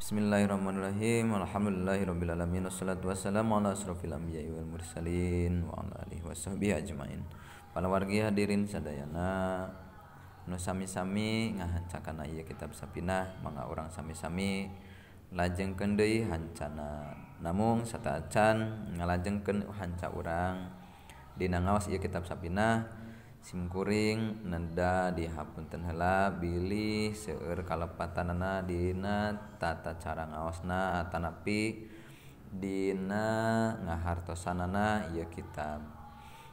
Bismillahirrahmanirrahim. Alhamdulillahirabbil Wassalatu wassalamu ala asrofil anbiya'i wal mursalin wa ala alihi washabihi ajmain. Para wargi hadirin sadayana nu sami-sami ngahancakan ieu kitab sapinah mangga urang sami-sami lajengkeun deui hancana. Namung satacan ngalajengkeun hanca urang dina ngawas ieu kitab sapinah Skuring nenda dihapun tenhala bilih seueur kalepatan nanadinatata cara ngaosna tanapi Dina ngaharto sanaana yo kita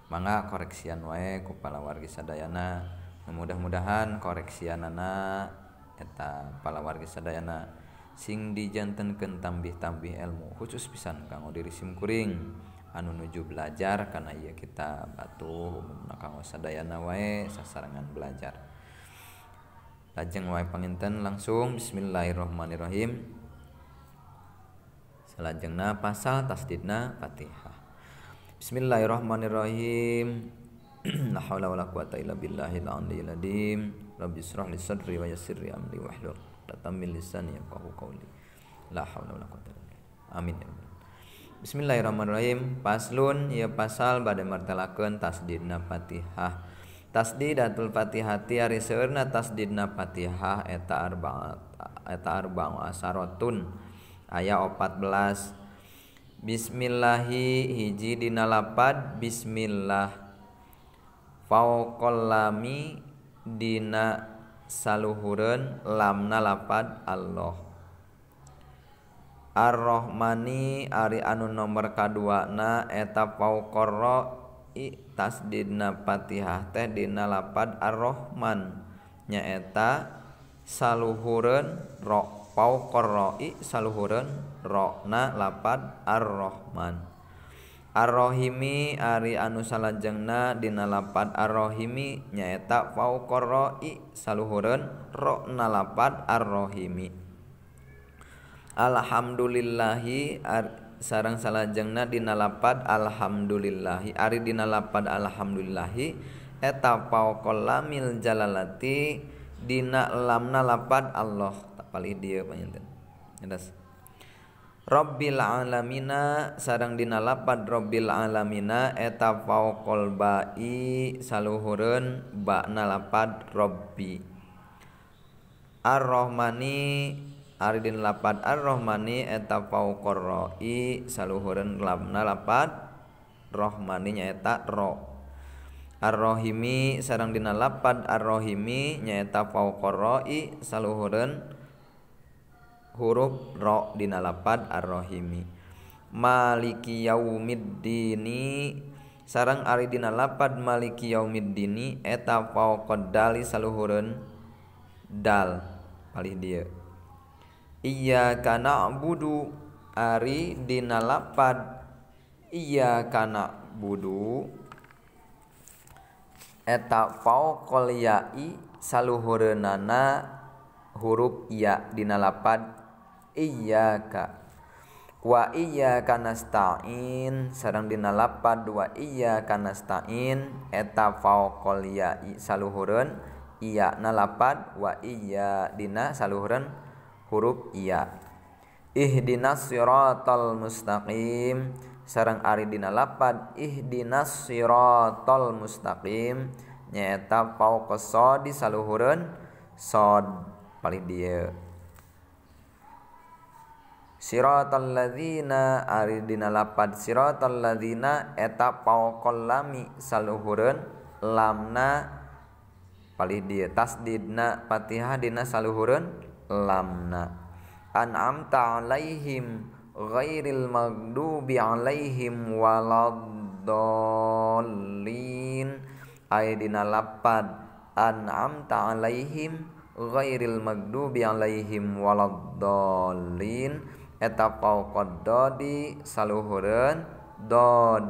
manga koekksiian wae kepala warga Sadayanauda-mudahan koreksian nanata kepala wargasadayana sing dijannten ken tabihtambi elmu khusus pisan kamu diri simkuring. anu nuju belajar karena ia kita batu menggunakan umumnakangsadayana wae sasarangan belajar lajeng wae panginten langsung Bismillahirrohmanirrohim Selanjutnya pasal tasdidna fatihah Bismillahirrohmanirrohim La haula wala quwata illa billahil aliyil azim. Rabbi israh li sadri wa yassir li amri wahlul 'uqdatam min lisani yafqahu qawli. La haula wala quwata illa Amin ya Bismillahirrahmanirrahim paslun ya pasal pada martelakun tasdidna Fatihah tasdidatul Fatihati ariseurna tasdidna Fatihah eta arba eta arba asarotun aya 14 Bismillahi hiji dina lapad Bismillah Faukolami dina saluhuren lamna lapad Allah tinggal arrohmani Ari anu nomor ka2na eta pau korro tas didinapatihatedina lapat arrohman nyaeta saluruurenrok pau korro saluhurenrokna lapat ar-rohman arrohimi Ari anu salajengnahdinalapat arrohimi nyaeta pauro salurenroknapat arrohimi. Alhamdulillahi sarang salajengna dinalapad Alhamdulillahi Ari dinalapad Alhamdulillahi eta paukolamil jalalati dina lamna lapad Allah tapali dia panjenten Endas. Robbil alamina sarang dinalapad Robbil alamina eta faukol bai saluhurun ba nalapad Robbi Ar-Rahmani Aridin lapat ar-Rahmani eta fauqor ra'i saluhureun lamna lapat Rahmani nyaeta ro. Ar-Rahimi sareng dina lapat Ar-Rahimi nyaeta fauqor ra'i huruf ro dina lapat Ar-Rahimi. Maliki yaumiddini sarang ari dina lapat Maliki yaumiddini eta fauqad dali dal palih dia Iya kana budu ari dina iya kana budu eta fauqol ya'i saluhurenana huruf iya dina Iya ka wa iya nasta'in stain dina lapad wa iya kana nasta'in eta fauqol ya'i saluhureun iya na wa iya dina saluhureun huruf iya ihdinas siratal mustaqim sarang ari dina lapad ihdinas siratal mustaqim nyaeta pau keso di saluhureun sod paling dia siratal ladzina ari dina lapad siratal ladzina eta pau kolami saluhureun lamna paling dia tasdidna patihah dina saluhureun lamna an'amta alaihim ghairil maghdubi alaihim waladdallin aidina lapad an'amta alaihim ghairil maghdubi alaihim waladdallin eta pauqad dodi saluhureun dod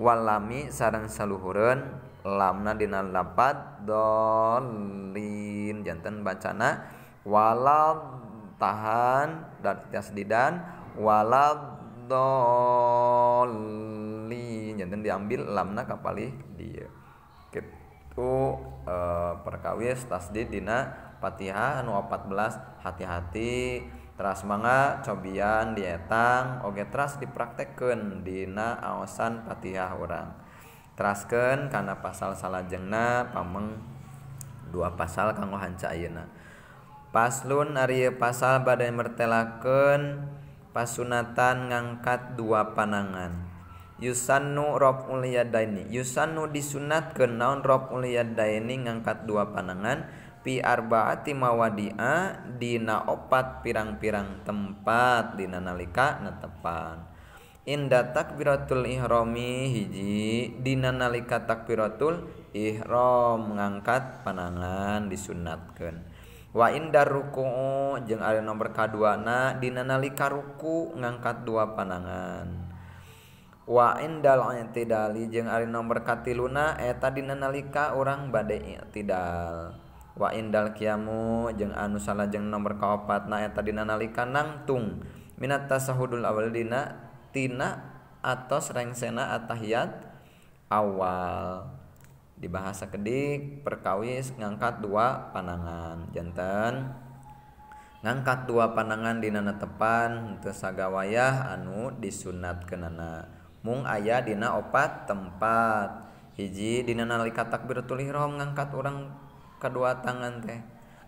walami sareng saluhureun lamna dina lapad dollin janten bacana walal tahan dan tasdi dan walad doli jantan diambil lamna kapali dia gitu e, perkawis tasdi dina patiha anu 14 hati-hati teras manga cobian dietang oge teras dipraktekkan dina aosan patihah orang terasken karena pasal salah jengna pameng dua pasal kanggo hanca ayeuna Paslun Arya pasal badai mertelaken pasunatan ngangkat dua panangan Yusannu raful yadaini Yusannu disunatkeun naon raful yadaini ngangkat dua panangan pi arbaati mawadia dina opat pirang-pirang tempat dina nalika netepan Inda takbiratul ihrami hiji dina nalika takbiratul ihram ngangkat panangan disunatkeun ruku nomor kaduanadina nalika ruku ngangkat dua panangan wa Ali nokati lunaetadinanalika orang badaidal wadal Kiamu anus salahjeng nomor kaopat na tadidinalika nangtung Minta sahdul awaldinatina ataureng Sena Attahiyaat awal bahasa Kedik perkawis ngangkat dua pananganjantan ngangkat dua panangan dina tepan tersaga wayah anu disunatkenana mung ayah Dina opat tempat hiji Di nalika tak bertuliRO ngangkat orang kedua tangan tehh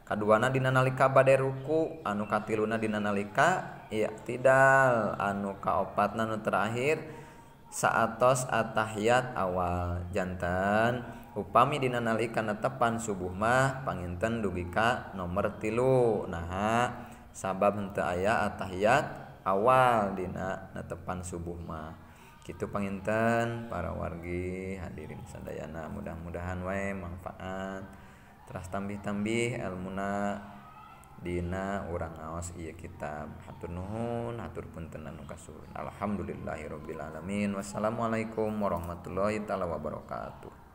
kaduana Di nalika badai ruku anukati Luna Di nalika ya tidak anu kaopat Nanu terakhir dan saatos atahyat awal jantan upami dina nalika netepan subuh mah panginten dugi ka nomor tilu nah sabab henteu aya attahiyat awal dina netepan subuh mah gitu panginten para wargi hadirin sadayana mudah-mudahan wae manfaat teras tambih-tambih ilmuna Dina orang awas iya kitab hatur nuhun hatur pun kasun kasur. alamin wassalamualaikum warahmatullahi taala wabarakatuh